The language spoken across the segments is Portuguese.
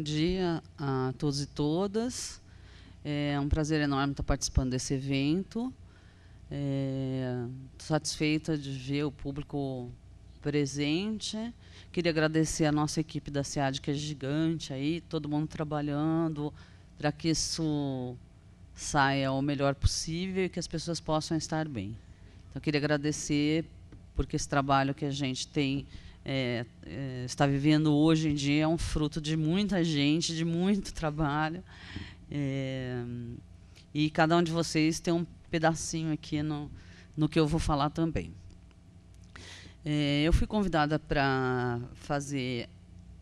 bom dia a todos e todas. É um prazer enorme estar participando desse evento. É, satisfeita de ver o público presente. Queria agradecer a nossa equipe da SEAD, que é gigante aí, todo mundo trabalhando para que isso saia o melhor possível e que as pessoas possam estar bem. Então, queria agradecer porque esse trabalho que a gente tem é, é, está vivendo hoje em dia é um fruto de muita gente, de muito trabalho. É, e cada um de vocês tem um pedacinho aqui no, no que eu vou falar também. É, eu fui convidada para fazer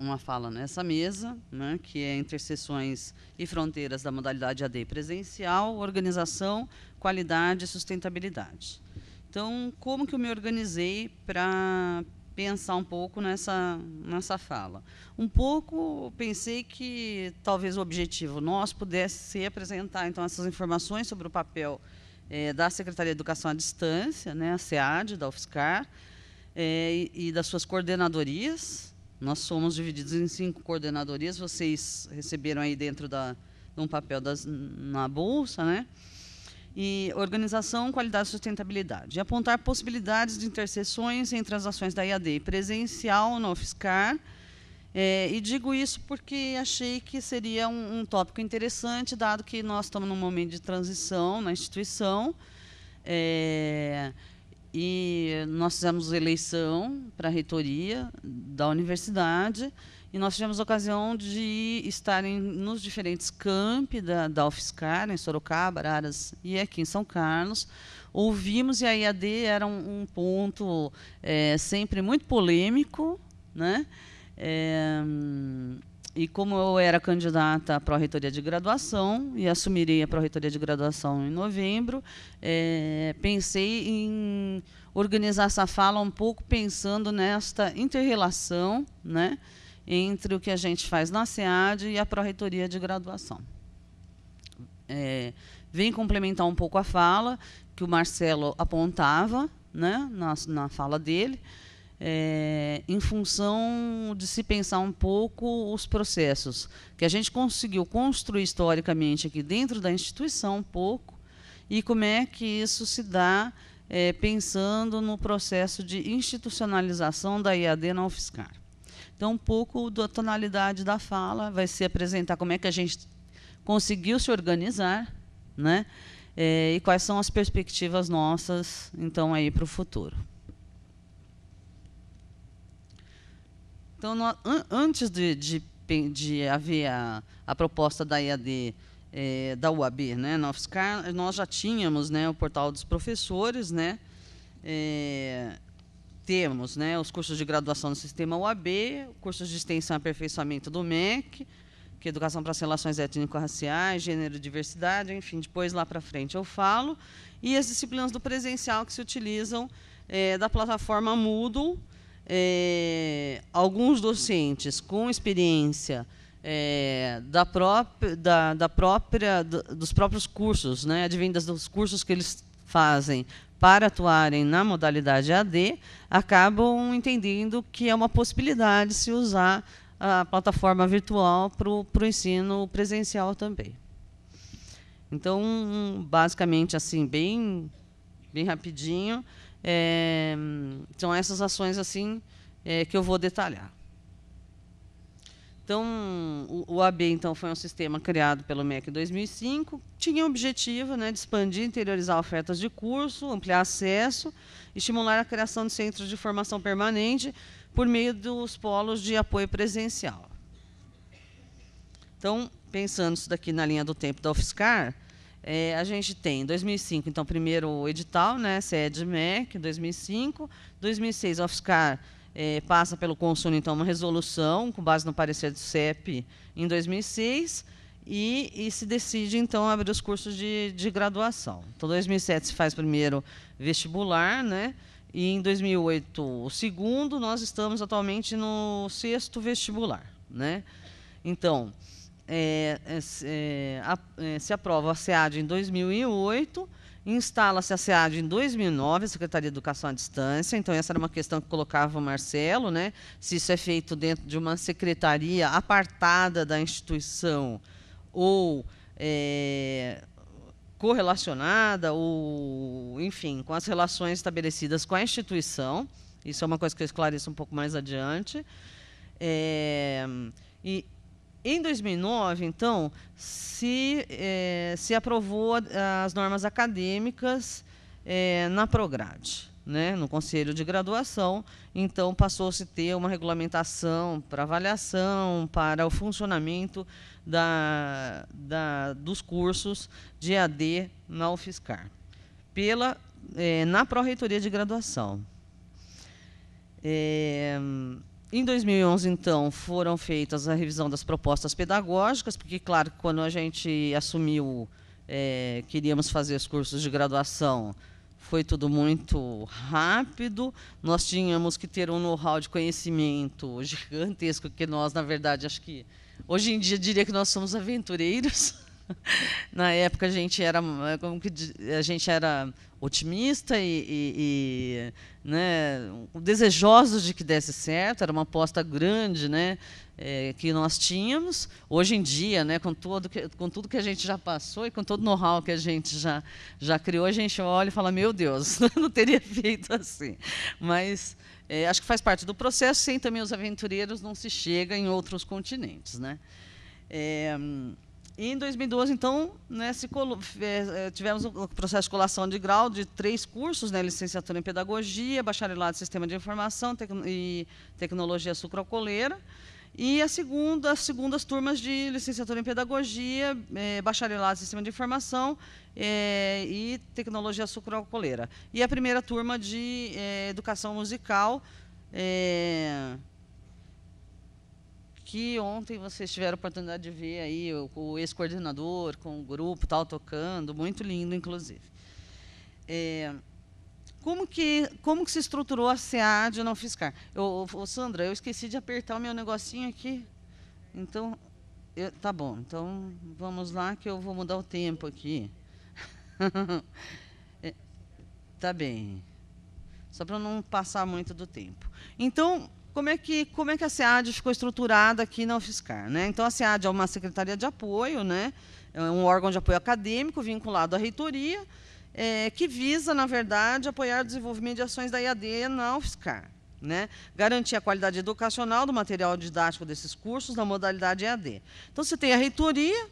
uma fala nessa mesa, né, que é Interseções e Fronteiras da Modalidade AD Presencial, Organização, Qualidade e Sustentabilidade. Então, como que eu me organizei para pensar um pouco nessa, nessa fala. Um pouco pensei que talvez o objetivo nosso pudesse ser apresentar então essas informações sobre o papel é, da Secretaria de Educação à Distância, né, a SEAD, da UFSCar, é, e, das suas coordenadorias. Nós somos divididos em cinco coordenadorias, vocês receberam aí dentro da, de um papel das, na bolsa, né? e organização, qualidade e sustentabilidade, e apontar possibilidades de interseções entre as ações da IAD presencial no UFSCar, é, e digo isso porque achei que seria um, um, tópico interessante, dado que nós estamos num momento de transição na instituição, é, e nós fizemos eleição para a reitoria da universidade, e nós tivemos a ocasião de estarem nos diferentes campi da, da UFSCar, em Sorocaba, Araras e aqui em São Carlos. Ouvimos, e a IAD era um, um ponto é, sempre muito polêmico, né? É, e como eu era candidata à pró-reitoria de graduação e assumirei a pró-reitoria de graduação em novembro, é, pensei em organizar essa fala um pouco pensando nesta interrelação, né? entre o que a gente faz na SEAD e a Pró-Reitoria de Graduação. É, vem complementar um pouco a fala que o Marcelo apontava né, na, na fala dele, é, em função de se pensar um pouco os processos que a gente conseguiu construir historicamente aqui dentro da instituição um pouco e como é que isso se dá é, pensando no processo de institucionalização da IAD na UFSCar. Então, um pouco da tonalidade da fala vai se apresentar como é que a gente conseguiu se organizar, né? É, e quais são as perspectivas nossas, então, aí para o futuro. Então, no, an, antes de, de, de haver a, a, proposta da IAD é, da UAB, né, nós, nós já tínhamos né, o portal dos professores, né, é, temos né, os cursos de graduação no sistema UAB, cursos de extensão e aperfeiçoamento do MEC, que é Educação para as Relações Étnico-Raciais, Gênero e Diversidade, enfim, depois lá para frente eu falo, e as disciplinas do presencial que se utilizam é, da plataforma Moodle, é, alguns docentes com experiência é, da, própria, da, da própria do, dos próprios cursos, né, advindas dos cursos que eles fazem para atuarem na modalidade AD, acabam entendendo que é uma possibilidade se usar a plataforma virtual para o ensino presencial também. Então, basicamente, assim, bem, bem rapidinho, é, são essas ações assim é, que eu vou detalhar. Então, o, AB então, foi um sistema criado pelo MEC em 2005, tinha o objetivo né, de expandir e interiorizar ofertas de curso, ampliar acesso, estimular a criação de centros de formação permanente por meio dos polos de apoio presencial. Então, pensando isso daqui na linha do tempo da UFSCar, é, a gente tem 2005, então, primeiro edital, né, sede MEC, 2005, 2006, UFSCar é, passa pelo Consumo, então, uma resolução, com base no parecer do CEP, em 2006, e, e, se decide, então, abrir os cursos de, de graduação. Então, em 2007 se faz primeiro vestibular, né? e em 2008 o segundo, nós estamos atualmente no sexto vestibular. Né? Então, é, é, é a, é, se aprova a SEAD em 2008, Instala-se a SEAD em 2009, a Secretaria de Educação à Distância. Então, essa era uma questão que colocava o Marcelo, né? Se isso é feito dentro de uma secretaria apartada da instituição ou é, correlacionada, ou, enfim, com as relações estabelecidas com a instituição. Isso é uma coisa que eu esclareço um pouco mais adiante. É, e em 2009, então, se, é, se aprovou as normas acadêmicas é, na Prograde, né, no Conselho de Graduação. Então, passou-se ter uma regulamentação para avaliação, para o funcionamento da, da, dos cursos de AD na UFSCar, pela, é, na Pró-Reitoria de Graduação. É, em 2011, então, foram feitas a revisão das propostas pedagógicas, porque, claro, quando a gente assumiu, é, queríamos fazer os cursos de graduação, foi tudo muito rápido. Nós tínhamos que ter um know-how de conhecimento gigantesco, que nós, na verdade, acho que hoje em dia diria que nós somos aventureiros. na época a gente era, eh, como que a gente era otimista e, e, e né, desejosos de que desse certo, era uma aposta grande né, é, que nós tínhamos. Hoje em dia, né, com, todo que, com tudo que a gente já passou e com todo o know-how que a gente já, já criou, a gente olha e fala, meu Deus, não teria feito assim. Mas é, acho que faz parte do processo, sem também os aventureiros não se chega em outros continentes. Né? É, e em 2012, então, né, é, é, tivemos um processo de colação de grau de três cursos, né, licenciatura em Pedagogia, bacharelado em Sistema de Informação e Tecnologia Sucrocoleira, e a segunda, as segundas turmas de licenciatura em Pedagogia, é, bacharelado em Sistema de Informação e Tecnologia Sucrocoleira. E a primeira turma de Educação Musical, que ontem vocês tiveram a oportunidade de ver aí o, o ex-coordenador com o grupo tal tocando, muito lindo, inclusive. É, como que, como que se estruturou a SEAD não fiscar? Eu, Sandra, eu esqueci de apertar o meu negocinho aqui. Então, eu, tá bom. Então, vamos lá que eu vou mudar o tempo aqui. é, tá bem. Só para não passar muito do tempo. Então, como é que, como é que a SEAD ficou estruturada aqui na UFSCar. Né? Então, a SEAD é uma secretaria de apoio, né? é um órgão de apoio acadêmico vinculado à reitoria, é, que visa, na verdade, apoiar o desenvolvimento de ações da IAD na UFSCar. Né? Garantir a qualidade educacional do material didático desses cursos na modalidade EAD. Então, você tem a reitoria,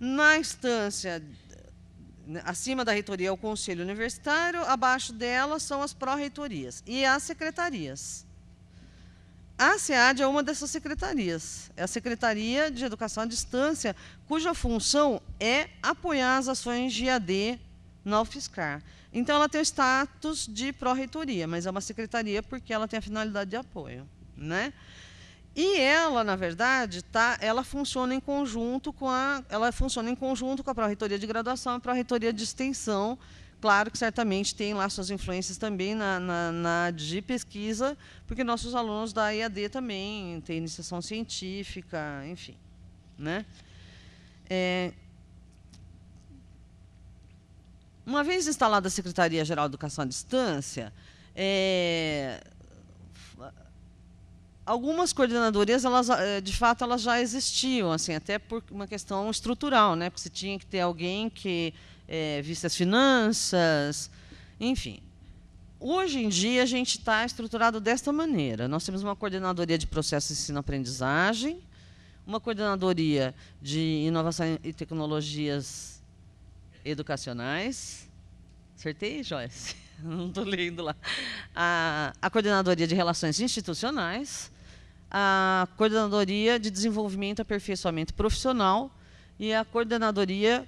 na instância acima da reitoria é o conselho universitário, abaixo dela são as pró-reitorias e as secretarias. A SEAD é uma dessas secretarias. É a Secretaria de Educação à Distância, cuja função é apoiar as ações de AD na UFSCar. Então, ela tem o status de pró-reitoria, mas é uma secretaria porque ela tem a finalidade de apoio. Né? E ela, na verdade, tá, ela funciona em conjunto com a, ela funciona em conjunto com a pró-reitoria de graduação e a pró-reitoria de extensão, Claro que certamente tem lá suas influências também na, na, na de pesquisa, porque nossos alunos da IAD também têm iniciação científica, enfim. Né? É, uma vez instalada a Secretaria-Geral de Educação à Distância, é, algumas coordenadorias, elas, é, de fato, elas já existiam, assim, até por uma questão estrutural, né? porque você tinha que ter alguém que é, vista as finanças, enfim. Hoje em dia, a gente está estruturado desta maneira. Nós temos uma coordenadoria de processo ensino-aprendizagem, uma coordenadoria de inovação e tecnologias educacionais. Acertei, Joyce? Não estou lendo lá. A, a coordenadoria de relações institucionais, a coordenadoria de desenvolvimento e aperfeiçoamento profissional e a coordenadoria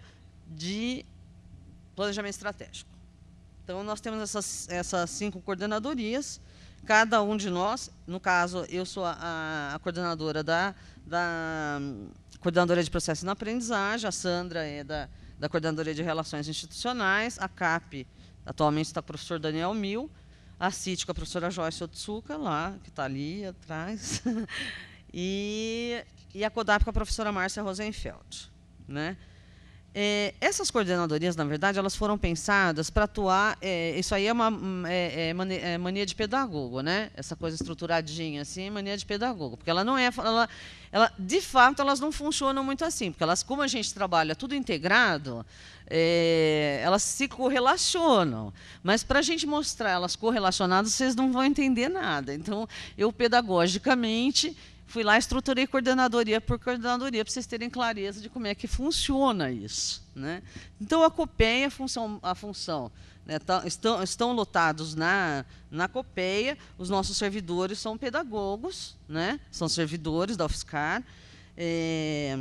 de planejamento estratégico. Então, nós temos essas, essas cinco coordenadorias, cada um de nós, no caso, eu sou a, a coordenadora da, da coordenadora de processo na aprendizagem, a Sandra é da, da coordenadoria de relações institucionais, a CAP, atualmente está o professor Daniel Mil, a CIT com a professora Joyce Otsuka, lá, que está ali atrás, e, e a CODAP com a professora Márcia Rosenfeld. Né? É, essas coordenadorias, na verdade, elas foram pensadas para atuar. É, isso aí é uma hum, é, é mania, é mania, de pedagogo, né? Essa coisa estruturadinha assim, é mania de pedagogo, porque ela não é, ela, ela, de fato, elas não funcionam muito assim, porque elas, como a gente trabalha tudo integrado, elas se correlacionam. Mas para a gente mostrar elas correlacionadas, vocês não vão entender nada. Então, eu pedagogicamente Fui lá, estruturei coordenadoria por coordenadoria, para vocês terem clareza de como é que funciona isso. Né? Então, a COPEI, é a função, a função né, tá, estão, estão lotados na, na COPEIA, os nossos servidores são pedagogos, né, são servidores da UFSCar, é,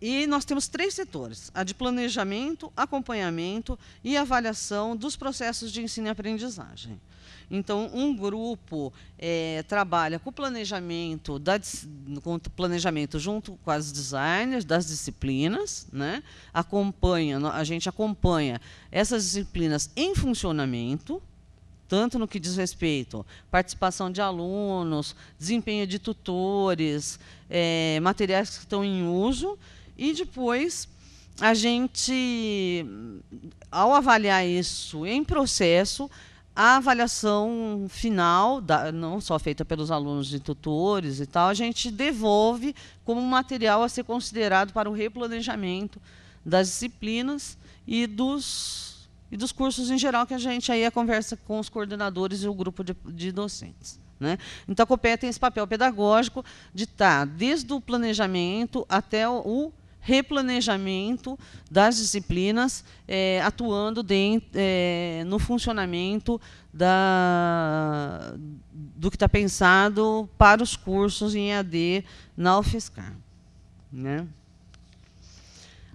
e nós temos três setores: a de planejamento, acompanhamento e avaliação dos processos de ensino e aprendizagem. Então, um grupo é, trabalha com o planejamento, da, com o planejamento junto com as designers das disciplinas, né? acompanha, a gente acompanha essas disciplinas em funcionamento, tanto no que diz respeito participação de alunos, desempenho de tutores, é, materiais que estão em uso, e depois a gente, ao avaliar isso em processo, a avaliação final, da, não só feita pelos alunos e tutores e tal, a gente devolve como material a ser considerado para o replanejamento das disciplinas e dos, e dos cursos em geral, que a gente aí a é conversa com os coordenadores e o grupo de, de docentes. Né? Então, a COPE tem esse papel pedagógico de estar tá desde o planejamento até o replanejamento das disciplinas, é, atuando de, é, no funcionamento da, do que está pensado para os cursos em AD na UFSCar. Né?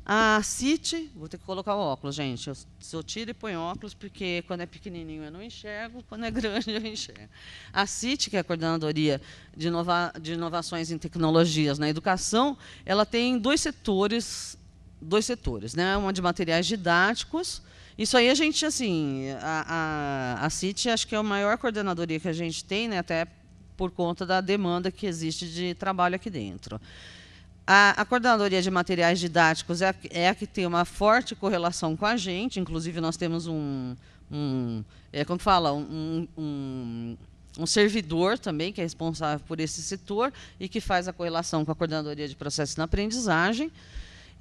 A City, vou ter que colocar o óculos, gente. Eu, se eu tiro e ponho óculos, porque quando é pequenininho eu não enxergo, quando é grande eu enxergo. A City, que é a Coordenadoria de, Inova de Inovações em Tecnologias na Educação, ela tem dois setores, dois setores, né? Uma de materiais didáticos. Isso aí a gente, assim, a, a, a acho que é a maior coordenadoria que a gente tem, né? Até por conta da demanda que existe de trabalho aqui dentro. A, a, coordenadoria de materiais didáticos é, é a que tem uma forte correlação com a gente, inclusive nós temos um, um é, como fala, um, um, um, servidor também que é responsável por esse setor e que faz a correlação com a coordenadoria de processos na aprendizagem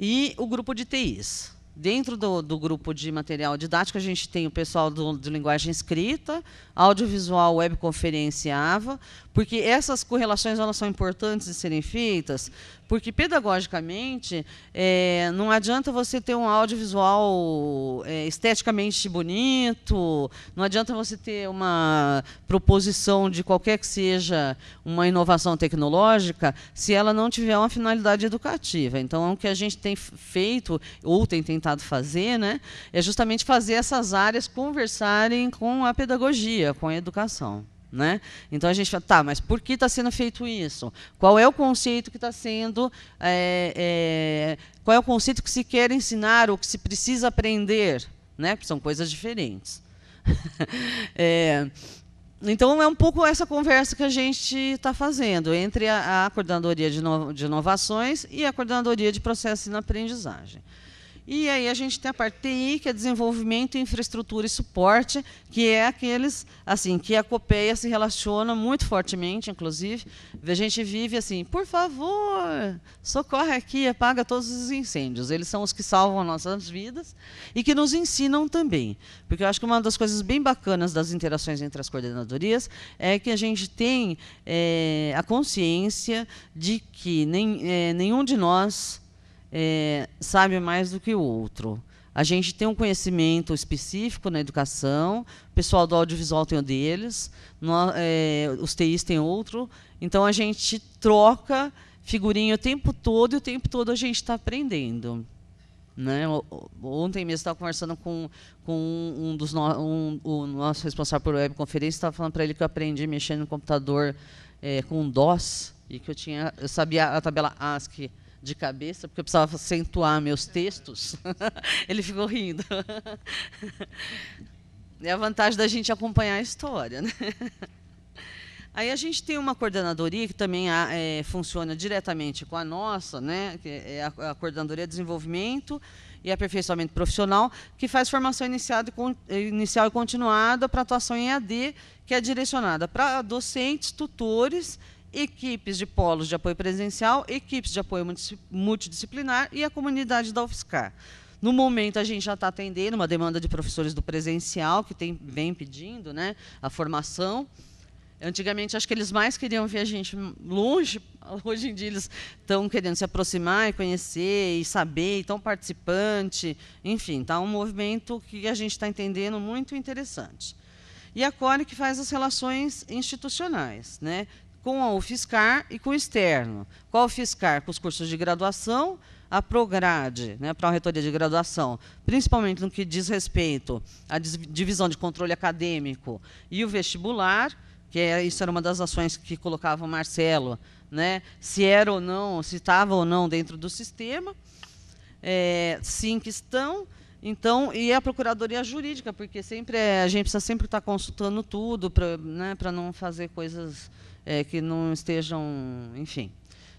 e o grupo de TIs. Dentro do, do grupo de material didático, a gente tem o pessoal do, de linguagem escrita, audiovisual, webconferência AVA, porque essas correlações elas são importantes de serem feitas, porque pedagogicamente é, não adianta você ter um audiovisual é, esteticamente bonito, não adianta você ter uma proposição de qualquer que seja uma inovação tecnológica, se ela não tiver uma finalidade educativa. Então, o que a gente tem feito ou tem tentado fazer, né, é justamente fazer essas áreas conversarem com a pedagogia, com a educação. Né? Então a gente fala, tá, mas por que está sendo feito isso? Qual é o conceito que está sendo. É, é, qual é o conceito que se quer ensinar ou que se precisa aprender? Né? Porque são coisas diferentes. é, então é um pouco essa conversa que a gente está fazendo entre a, a coordenadoria de, no, de inovações e a coordenadoria de processo e aprendizagem. E aí a gente tem a parte TI, que é desenvolvimento, infraestrutura e suporte, que é aqueles assim que a Copeia se relaciona muito fortemente, inclusive. A gente vive assim, por favor, socorre aqui, apaga todos os incêndios. Eles são os que salvam nossas vidas e que nos ensinam também. Porque eu acho que uma das coisas bem bacanas das interações entre as coordenadorias é que a gente tem é, a consciência de que nem, é, nenhum de nós é, sabe mais do que o outro. A gente tem um conhecimento específico na educação, o pessoal do audiovisual tem o deles, é, os TIs têm outro, então a gente troca figurinha o tempo todo e o tempo todo a gente está aprendendo. Né? Ontem mesmo estava conversando com, com um dos no, um, o nosso responsável por webconferência, estava falando para ele que eu aprendi mexendo no computador é, com DOS e que eu tinha eu sabia a tabela ASCII de cabeça, porque eu precisava acentuar meus textos. Ele ficou rindo. É a vantagem da gente acompanhar a história. Né? Aí a gente tem uma coordenadoria que também ah, é, funciona diretamente com a nossa, né, que é a, Coordenadoria de Desenvolvimento e Aperfeiçoamento Profissional, que faz formação iniciada, eh, inicial e continuada para atuação em AD, que é direcionada para docentes, tutores equipes de polos de apoio presencial, equipes de apoio multidisciplinar e a comunidade da UFSCar. No momento, a gente já está atendendo uma demanda de professores do presencial, que tem, vem pedindo né, a formação. Antigamente, acho que eles mais queriam ver a gente longe. Hoje em dia, eles estão querendo se aproximar e conhecer e saber, estão participante. Enfim, está um movimento que a gente está entendendo muito interessante. E a Core que faz as relações institucionais. Né? com o FISCAR e com o externo. Qual o FISCAR? Com os cursos de graduação, a PROGRADE, né, para a Reitoria de Graduação, principalmente no que diz respeito à divisão de controle acadêmico e o vestibular, que é, isso era uma das ações que colocava o Marcelo, né, se era ou não, se estava ou não dentro do sistema, é, sim que estão, então, e a Procuradoria Jurídica, porque sempre é, a gente precisa sempre estar consultando tudo para né, não fazer coisas é, que não estejam, enfim,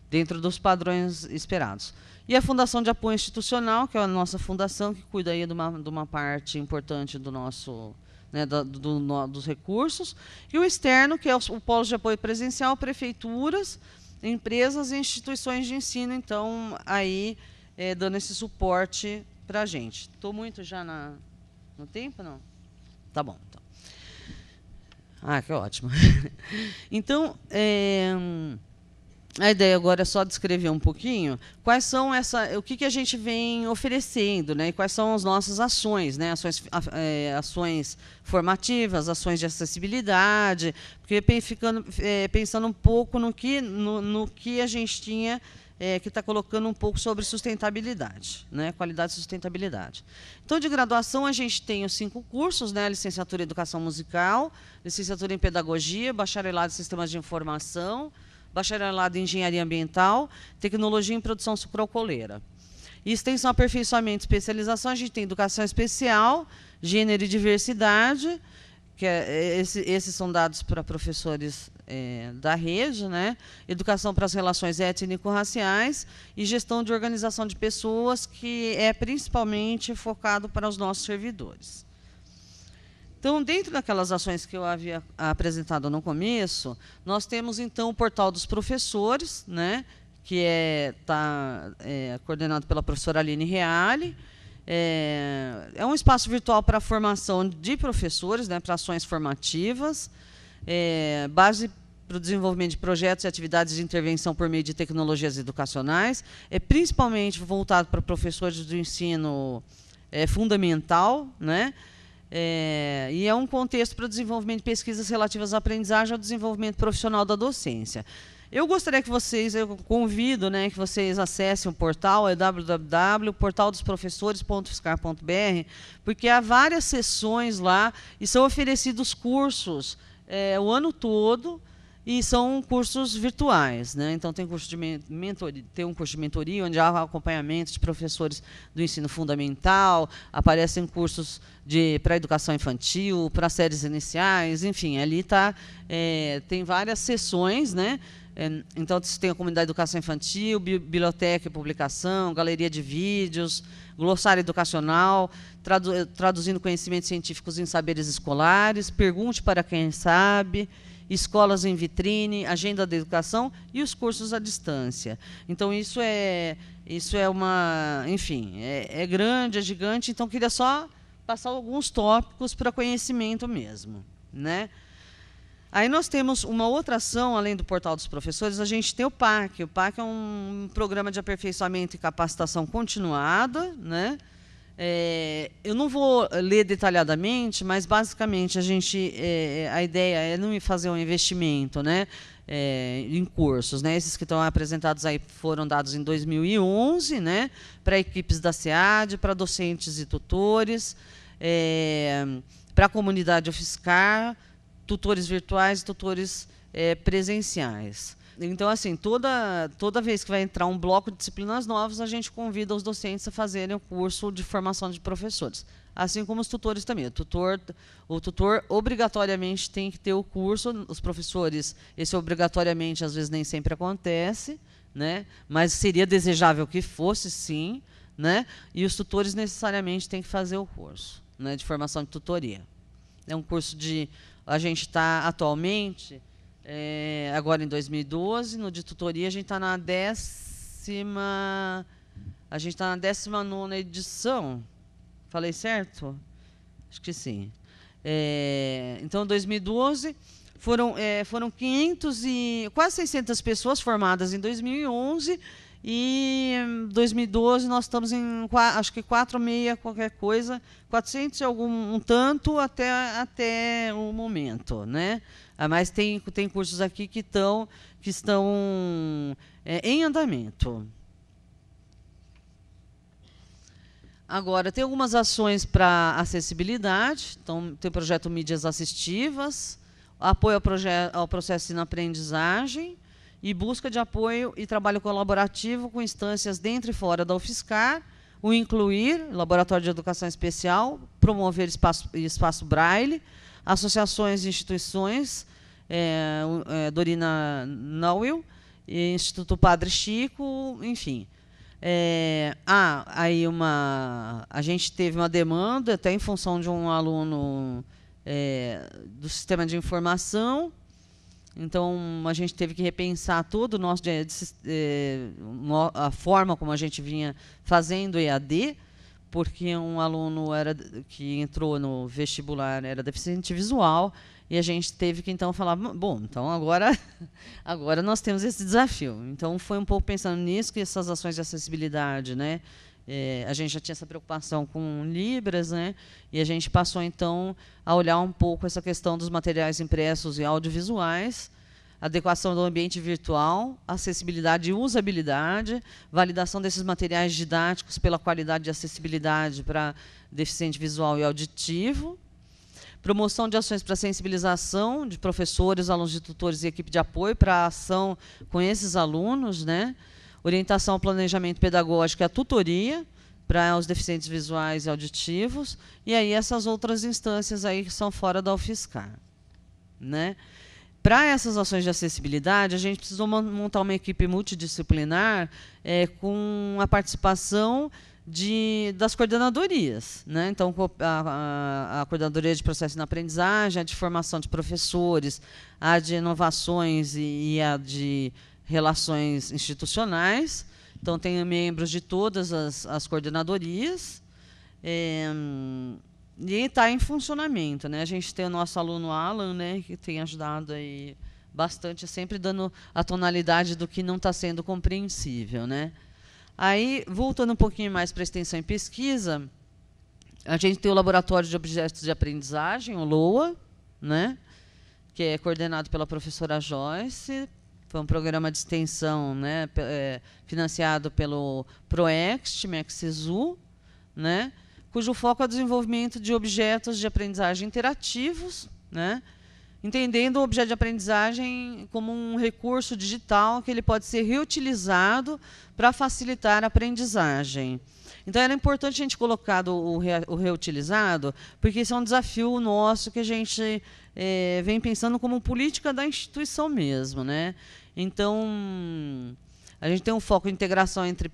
dentro dos padrões esperados. E a Fundação de Apoio Institucional, que é a nossa fundação, que cuida aí de uma, de uma parte importante do nosso, né, do, do, no, dos recursos, e o externo, que é o, o polo de apoio presencial, prefeituras, empresas e instituições de ensino, então, aí é, dando esse suporte para a gente. Estou muito já na, no tempo, não? Tá bom, então. Ah, que ótimo. Então, é, a ideia agora é só descrever um pouquinho quais são essa, o que, que a gente vem oferecendo, né? E quais são as nossas ações, né? Ações, é, ações formativas, ações de acessibilidade, porque ficando, é, pensando um pouco no que, no, no que a gente tinha é, que está colocando um pouco sobre sustentabilidade, né? qualidade e sustentabilidade. Então, de graduação, a gente tem os cinco cursos, né? licenciatura em Educação Musical, licenciatura em Pedagogia, bacharelado em Sistemas de Informação, bacharelado em Engenharia Ambiental, Tecnologia em Produção Sucrocoleira. E extensão, aperfeiçoamento e especialização, a gente tem Educação Especial, Gênero e Diversidade, que é, é, esse, esses são dados para professores é, da rede, né? Educação para as relações étnico-raciais e gestão de organização de pessoas, que é principalmente focado para os nossos servidores. Então, dentro daquelas ações que eu havia apresentado no começo, nós temos então o portal dos professores, né? Que é tá é, coordenado pela professora Aline Reale é, é um espaço virtual para formação de professores, né, para ações formativas, é, base para o desenvolvimento de projetos e atividades de intervenção por meio de tecnologias educacionais, é principalmente voltado para professores do ensino é, fundamental, né? É, e é um contexto para o desenvolvimento de pesquisas relativas à aprendizagem e ao desenvolvimento profissional da docência. Eu gostaria que vocês, eu convido, né, que vocês acessem o portal, é www.portaldosprofessores.fiscar.br, porque há várias sessões lá e são oferecidos cursos é, o ano todo e são cursos virtuais, né? Então tem curso de mentoria, tem um curso de mentoria onde há acompanhamento de professores do ensino fundamental, aparecem cursos de para educação infantil, para séries iniciais, enfim, ali tá é, tem várias sessões, né? É, então, você tem a comunidade de educação infantil, biblioteca e publicação, galeria de vídeos, glossário educacional, tradu eh, traduzindo conhecimentos científicos em saberes escolares, pergunte para quem sabe, escolas em vitrine, agenda da educação e os cursos à distância. Então, isso é, isso é uma... Enfim, é, é grande, é gigante, então queria só passar alguns tópicos para conhecimento mesmo. Né? Aí nós temos uma outra ação, além do Portal dos Professores, a gente tem o PAC. O PAC é um programa de aperfeiçoamento e capacitação continuada. Né? É, eu não vou ler detalhadamente, mas basicamente a gente é, a ideia é não fazer um investimento né? É, em cursos. Né? Esses que estão apresentados aí foram dados em 2011 né? para equipes da SEAD, para docentes e tutores, é, para a comunidade UFSCar, tutores virtuais e tutores é, presenciais. Então, assim, toda, toda vez que vai entrar um bloco de disciplinas novas, a gente convida os docentes a fazerem o curso de formação de professores. Assim como os tutores também. O tutor, o tutor obrigatoriamente tem que ter o curso, os professores, esse obrigatoriamente às vezes nem sempre acontece, né? mas seria desejável que fosse, sim. Né? E os tutores necessariamente têm que fazer o curso né, de formação de tutoria. É um curso de. A gente está atualmente, é, agora em 2012, no de tutoria, a gente está na décima. A gente está na 19 edição. Falei certo? Acho que sim. É, então, 2012, foram, é, foram 500 e, quase 600 pessoas formadas em 2011 e 2012 hum, nós estamos em acho que 4,6 qualquer coisa, 400 e algum um tanto até, até o momento, né? Ah, mas tem, tem cursos aqui que, estão que estão é, em andamento. Agora, tem algumas ações para acessibilidade, então tem o projeto Mídias Assistivas, apoio ao, ao processo de aprendizagem, e busca de apoio e trabalho colaborativo com instâncias dentro e fora da UFSCar, o incluir Laboratório de Educação Especial, promover espaço, espaço Braille, associações e instituições, é, é, Dorina Nowell, Instituto Padre Chico, enfim. É, ah, aí uma, a gente teve uma demanda, até em função de um aluno é, do sistema de informação, então, a gente teve que repensar todo o nosso a forma como a gente vinha fazendo EAD, porque um aluno era que entrou no vestibular era deficiente visual e a gente teve que então falar, bom, então agora agora nós temos esse desafio. Então foi um pouco pensando nisso que essas ações de acessibilidade, né, é, a gente já tinha essa preocupação com libras, né? E a gente passou então a olhar um pouco essa questão dos materiais impressos e audiovisuais, adequação do ambiente virtual, acessibilidade e usabilidade, validação desses materiais didáticos pela qualidade de acessibilidade para deficiente visual e auditivo, promoção de ações para sensibilização de professores, alunos de tutores e equipe de apoio para a ação com esses alunos, né? orientação ao planejamento pedagógico e a tutoria para os deficientes visuais e auditivos, e aí essas outras instâncias aí que são fora da UFSCar. Né? Para essas ações de acessibilidade, a gente precisou montar uma equipe multidisciplinar é, com a participação de, das coordenadorias. Né? Então, a, a, a, coordenadoria de processo na aprendizagem, a de formação de professores, a de inovações e, e a de relações institucionais. Então, tem membros de todas as, as coordenadorias. É, e está em funcionamento. Né? A gente tem o nosso aluno Alan, né, que tem ajudado aí bastante, sempre dando a tonalidade do que não está sendo compreensível. Né? Aí, voltando um pouquinho mais para a extensão em pesquisa, a gente tem o Laboratório de Objetos de Aprendizagem, o LOA, né? que é coordenado pela professora Joyce, foi um programa de extensão né, é, financiado pelo ProExt, MexSU, né, cujo foco é o desenvolvimento de objetos de aprendizagem interativos, né, entendendo o objeto de aprendizagem como um recurso digital que ele pode ser reutilizado para facilitar a aprendizagem. Então, era importante a gente colocar o, re, o reutilizado, porque isso é um desafio nosso que a gente é, vem pensando como política da instituição mesmo. Né? Então, a gente tem um foco em integração entre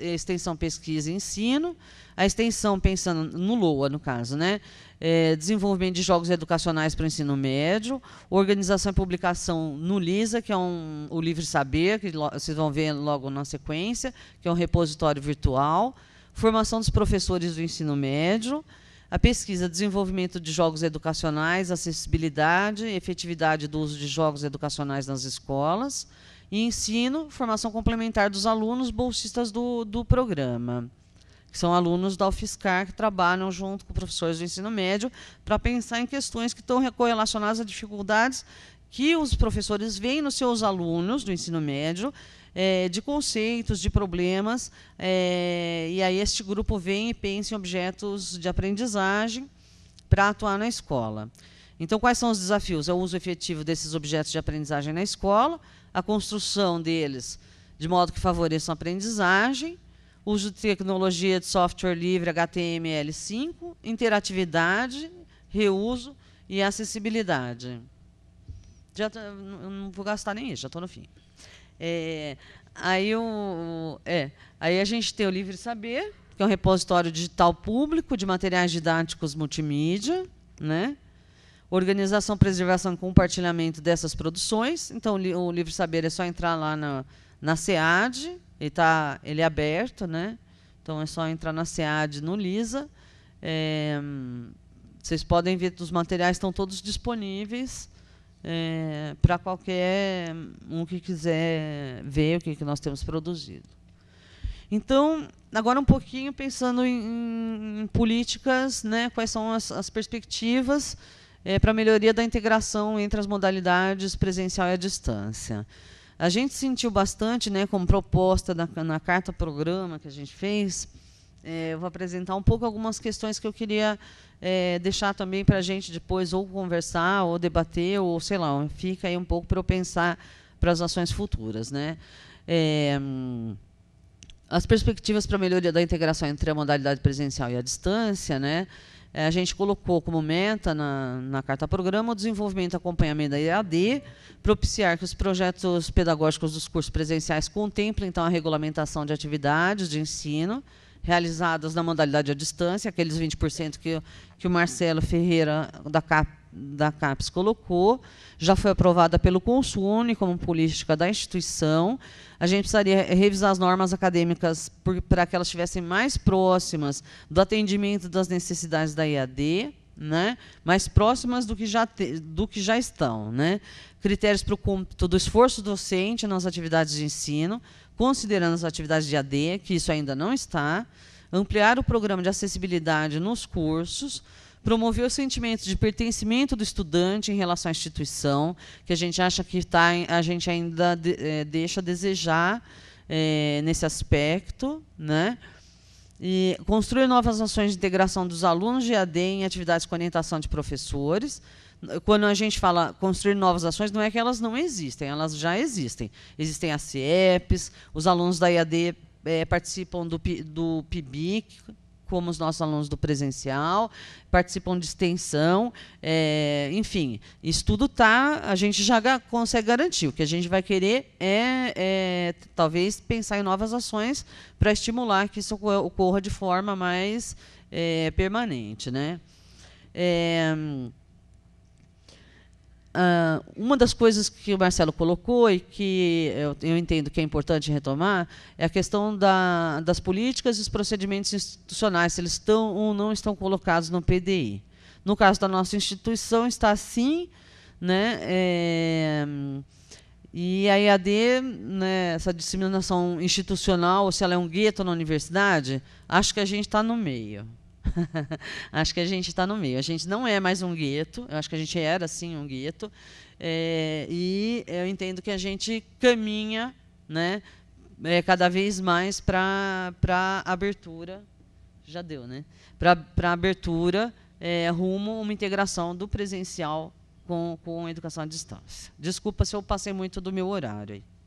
extensão, pesquisa e ensino, a extensão pensando no LOA, no caso, né? É, desenvolvimento de jogos educacionais para o ensino médio, organização e publicação no LISA, que é um, o Livre Saber, que vocês vão ver logo na sequência, que é um repositório virtual, formação dos professores do ensino médio, a pesquisa, desenvolvimento de jogos educacionais, acessibilidade, efetividade do uso de jogos educacionais nas escolas, e ensino, formação complementar dos alunos bolsistas do, do programa, que são alunos da UFSCar que trabalham junto com professores do ensino médio para pensar em questões que estão correlacionadas a dificuldades que os professores veem nos seus alunos do ensino médio é, de conceitos, de problemas. É, e aí este grupo vem e pensa em objetos de aprendizagem para atuar na escola. Então, quais são os desafios? É o uso efetivo desses objetos de aprendizagem na escola, a construção deles de modo que favoreçam a aprendizagem, uso de tecnologia de software livre HTML5, interatividade, reuso e acessibilidade. Já tá, não vou gastar nem isso, já estou no fim. É, aí, o, é, aí a gente tem o Livre Saber, que é um repositório digital público de materiais didáticos multimídia, né? organização, preservação e compartilhamento dessas produções. Então, o Livre Saber é só entrar lá na, na SEAD, ele, tá, ele é aberto, né? então é só entrar na SEAD, no LISA. É, vocês podem ver que os materiais estão todos disponíveis é, para qualquer um que quiser ver o que, que nós temos produzido. Então, agora um pouquinho pensando em, em políticas, né, quais são as, as perspectivas é, para a melhoria da integração entre as modalidades presencial e à distância. A gente sentiu bastante, né, como proposta na, na carta-programa que a gente fez, é, eu vou apresentar um pouco algumas questões que eu queria é, deixar também para a gente depois ou conversar, ou debater, ou sei lá, fica aí um pouco para eu pensar para as ações futuras. Né? É, as perspectivas para a melhoria da integração entre a modalidade presencial e a distância, né? É, a gente colocou como meta na, na carta programa o desenvolvimento e acompanhamento da EAD, propiciar que os projetos pedagógicos dos cursos presenciais contemplem então a regulamentação de atividades de ensino, realizadas na modalidade à distância, aqueles 20% que, que o Marcelo Ferreira da CAP, da CAPES colocou, já foi aprovada pelo Consune como política da instituição. A gente precisaria revisar as normas acadêmicas para que elas estivessem mais próximas do atendimento das necessidades da IAD né? mais próximas do que já, te, do que já estão. Né? Critérios para o cômputo do esforço docente nas atividades de ensino, considerando as atividades de AD, que isso ainda não está, ampliar o programa de acessibilidade nos cursos, promover o sentimento de pertencimento do estudante em relação à instituição, que a gente acha que tá, a gente ainda de, é, deixa a desejar é, nesse aspecto, né? E construir novas ações de integração dos alunos de AD em atividades com orientação de professores. Quando a gente fala construir novas ações, não é que elas não existem, elas já existem. Existem as CIEPs, os alunos da IAD é, eh, participam do, do PIBIC, como os nossos alunos do presencial, participam de extensão, é, enfim, isso tudo tá, a gente já consegue garantir. O que a gente vai querer é, é talvez pensar em novas ações para estimular que isso ocorra de forma mais é, permanente, né? É, Uh, uma das coisas que o Marcelo colocou e que eu, eu entendo que é importante retomar é a questão da, das políticas e os procedimentos institucionais, se eles estão ou não estão colocados no PDI. No caso da nossa instituição, está sim, né? É, e a IAD, né, essa disseminação institucional, ou se ela é um gueto na universidade, acho que a gente está no meio. acho que a gente está no meio. A gente não é mais um gueto, eu acho que a gente era, sim, um gueto. É, e eu entendo que a gente caminha né, é, cada vez mais para a abertura, já deu, né? Para a abertura é, rumo uma integração do presencial com, com a educação à distância. Desculpa se eu passei muito do meu horário aí.